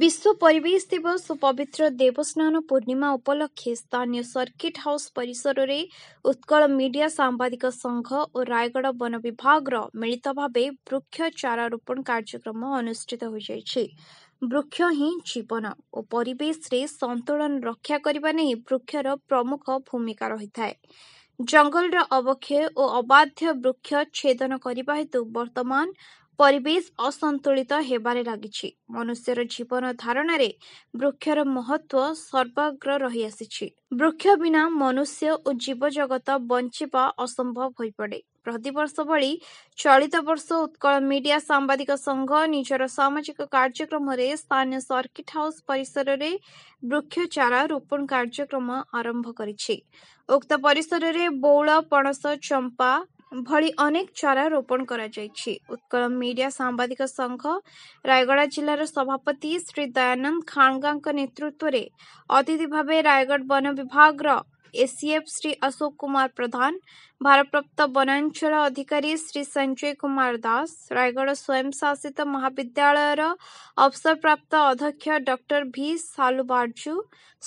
ବିଶ୍ୱ ପରିବେଶ ଦିବସ ଓ ପବିତ୍ର ଦେବସ୍ନାନ ପୂର୍ଣ୍ଣିମା ଉପଲକ୍ଷେ ସ୍ଥାନୀୟ ସର୍କିଟ୍ ହାଉସ୍ ପରିସରରେ ଉତ୍କଳ ମିଡିଆ ସାମ୍ବାଦିକ ସଂଘ ଓ ରାୟଗଡ଼ ବନ ବିଭାଗର ମିଳିତ ଭାବେ ବୃକ୍ଷ ଚାରାରୋପଣ କାର୍ଯ୍ୟକ୍ରମ ଅନୁଷ୍ଠିତ ହୋଇଯାଇଛି ବୃକ୍ଷ ହିଁ ଜୀବନ ଓ ପରିବେଶରେ ସନ୍ତୁଳନ ରକ୍ଷା କରିବା ନେଇ ବୃକ୍ଷର ପ୍ରମୁଖ ଭୂମିକା ରହିଥାଏ ଜଙ୍ଗଲର ଅବକ୍ଷୟ ଓ ଅବାଧ୍ୟ ବୃକ୍ଷ ଛେଦନ କରିବା ହେତୁ ବର୍ତ୍ତମାନ ପରିବେଶ ଅସନ୍ତୁଳିତ ହେବାରେ ଲାଗିଛି ମନୁଷ୍ୟର ଜୀବନ ଧାରଣାରେ ବୃକ୍ଷର ମହତ୍ଵ ସର୍ବାଗ୍ର ରହିଆସିଛି ବୃକ୍ଷ ବିନା ମନୁଷ୍ୟ ଓ ଜୀବଜଗତ ବଞ୍ଚିବା ଅସମ୍ଭବ ହୋଇପଡ଼େ ପ୍ରତିବର୍ଷ ଭଳି ଚଳିତ ବର୍ଷ ଉତ୍କଳ ମିଡିଆ ସାମ୍ବାଦିକ ସଂଘ ନିଜର ସାମାଜିକ କାର୍ଯ୍ୟକ୍ରମରେ ସ୍ଥାନୀୟ ସର୍କିଟ୍ ହାଉସ୍ ପରିସରରେ ବୃକ୍ଷ ଚାରା ରୋପଣ କାର୍ଯ୍ୟକ୍ରମ ଆରମ୍ଭ କରିଛି ଉକ୍ତ ପରିସରରେ ବଉଳ ପଣସ ଚମ୍ପା ଭଳି ଅନେକ ଚାରା ରୋପଣ କରାଯାଇଛି। ଉତ୍କଳ ମିଡ଼ିଆ ସାମ୍ବାଦିକ ସଂଘ ରାୟଗଡ଼ା ଜିଲ୍ଲାର ସଭାପତି ଶ୍ରୀ ଦୟାନନ୍ଦ ଖାଁଲୁଗାଙ୍କ ନେତୃତ୍ୱରେ ଅତିଥି ଭାବେ ରାୟଗଡ଼ ବନ ବିଭାଗର एसीएफ श्री अशोक कुमार प्रधान भारप्राप्त बनांचल अधिकारी श्री संजय कुमार दास रायगढ़ स्वयं शासित महाविद्यालय अवसरप्राप्त अध्यक्ष डॉक्टर भी सालुबार्जु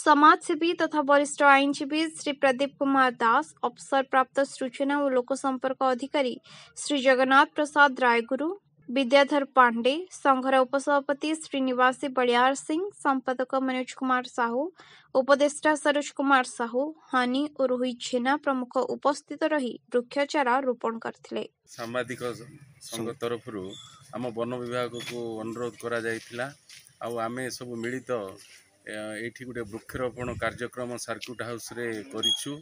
समाजसेवी तथा वरिष्ठ आईनजीवी श्री प्रदीप कुमार दास अवसरप्राप्त सूचना और लोक संपर्क अधिकारी श्री जगन्नाथ प्रसाद रायगुरु ବିଦ୍ୟାଧର ପାଣ୍ଡେ ସଂଘର ଉପସଭାପତି ଶ୍ରୀନିବାସୀ ବଳିଆର ସିଂ ସମ୍ପାଦକ ମନୋଜ କୁମାର ସାହୁ ଉପଦେଷ୍ଟା ସରୋଜ କୁମାର ସାହୁ ହନି ଓ ରୋହିତ ଛେନା ପ୍ରମୁଖ ଉପସ୍ଥିତ ରହି ବୃକ୍ଷଚାରା ରୋପଣ କରିଥିଲେ ସାମ୍ବାଦିକ ସଂଘ ତରଫରୁ ଆମ ବନ ବିଭାଗକୁ ଅନୁରୋଧ କରାଯାଇଥିଲା ଆଉ ଆମେ ସବୁ ମିଳିତ ଏଇଠି ଗୋଟେ ବୃକ୍ଷରୋପଣ କାର୍ଯ୍ୟକ୍ରମ ସାର୍କୁଟ ହାଉସରେ କରିଛୁ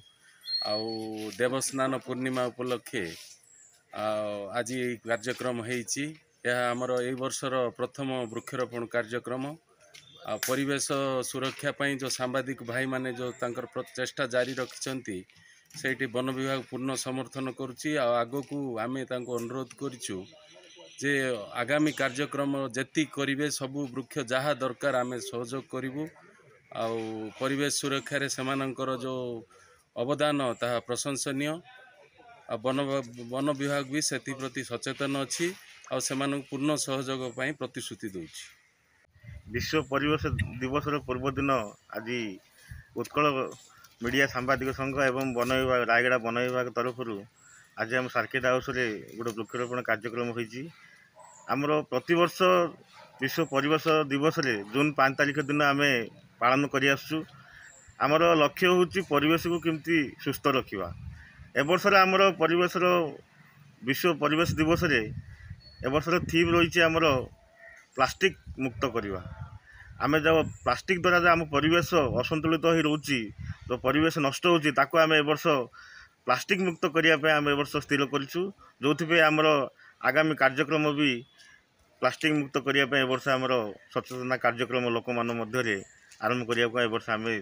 ଆଉ ଦେବସ୍ନାନ ପୂର୍ଣ୍ଣିମା ଉପଲକ୍ଷେ ଆଜି କାର୍ଯ୍ୟକ୍ରମ ହେଇଛି ଏହା ଆମର ଏଇ ବର୍ଷର ପ୍ରଥମ ବୃକ୍ଷରୋପଣ କାର୍ଯ୍ୟକ୍ରମ ଆଉ ପରିବେଶ ସୁରକ୍ଷା ପାଇଁ ଯେଉଁ ସାମ୍ବାଦିକ ଭାଇମାନେ ଯେଉଁ ତାଙ୍କର ପ୍ରଚେଷ୍ଟା ଜାରି ରଖିଛନ୍ତି ସେଇଠି ବନ ବିଭାଗ ପୂର୍ଣ୍ଣ ସମର୍ଥନ କରୁଛି ଆଉ ଆଗକୁ ଆମେ ତାଙ୍କୁ ଅନୁରୋଧ କରିଛୁ ଯେ ଆଗାମୀ କାର୍ଯ୍ୟକ୍ରମ ଯେତିକି କରିବେ ସବୁ ବୃକ୍ଷ ଯାହା ଦରକାର ଆମେ ସହଯୋଗ କରିବୁ ଆଉ ପରିବେଶ ସୁରକ୍ଷାରେ ସେମାନଙ୍କର ଯେଉଁ ଅବଦାନ ତାହା ପ୍ରଶଂସନୀୟ ଆଉ ବନ ବନ ବିଭାଗ ବି ସେଥିପ୍ରତି ସଚେତନ ଅଛି ଆଉ ସେମାନଙ୍କୁ ପୂର୍ଣ୍ଣ ସହଯୋଗ ପାଇଁ ପ୍ରତିଶ୍ରୁତି ଦେଉଛି ବିଶ୍ୱ ପରିବେଶ ଦିବସର ପୂର୍ବଦିନ ଆଜି ଉତ୍କଳ ମିଡ଼ିଆ ସାମ୍ବାଦିକ ସଂଘ ଏବଂ ବନ ବିଭାଗ ରାୟଗଡ଼ା ବନ ବିଭାଗ ତରଫରୁ ଆଜି ଆମ ସାର୍କେଟ୍ ହାଉସ୍ରେ ଗୋଟେ ବୃକ୍ଷରୋପଣ କାର୍ଯ୍ୟକ୍ରମ ହୋଇଛି ଆମର ପ୍ରତିବର୍ଷ ବିଶ୍ୱ ପରିବେଶ ଦିବସରେ ଜୁନ୍ ପାଞ୍ଚ ତାରିଖ ଦିନ ଆମେ ପାଳନ କରିଆସୁଛୁ ଆମର ଲକ୍ଷ୍ୟ ହେଉଛି ପରିବେଶକୁ କେମିତି ସୁସ୍ଥ ରଖିବା ଏବର୍ଷରେ ଆମର ପରିବେଶର ବିଶ୍ୱ ପରିବେଶ ଦିବସରେ ଏବର୍ଷର ଥିମ୍ ରହିଛି ଆମର ପ୍ଲାଷ୍ଟିକ୍ ମୁକ୍ତ କରିବା ଆମେ ଯେଉଁ ପ୍ଲାଷ୍ଟିକ୍ ଦ୍ୱାରା ଆମ ପରିବେଶ ଅସନ୍ତୁଳିତ ହୋଇ ରହୁଛି ଯେଉଁ ପରିବେଶ ନଷ୍ଟ ହେଉଛି ତାକୁ ଆମେ ଏବର୍ଷ ପ୍ଲାଷ୍ଟିକ୍ ମୁକ୍ତ କରିବା ପାଇଁ ଆମେ ଏବର୍ଷ ସ୍ଥିର କରିଛୁ ଯେଉଁଥିପାଇଁ ଆମର ଆଗାମୀ କାର୍ଯ୍ୟକ୍ରମ ବି ପ୍ଲାଷ୍ଟିକ୍ ମୁକ୍ତ କରିବା ପାଇଁ ଏବର୍ଷ ଆମର ସଚେତନତା କାର୍ଯ୍ୟକ୍ରମ ଲୋକମାନଙ୍କ ମଧ୍ୟରେ ଆରମ୍ଭ କରିବାକୁ ଏବର୍ଷ ଆମେ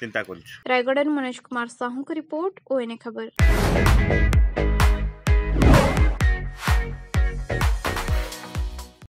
चिंता कर मनोज कुमार साहू को रिपोर्ट ओएनए खबर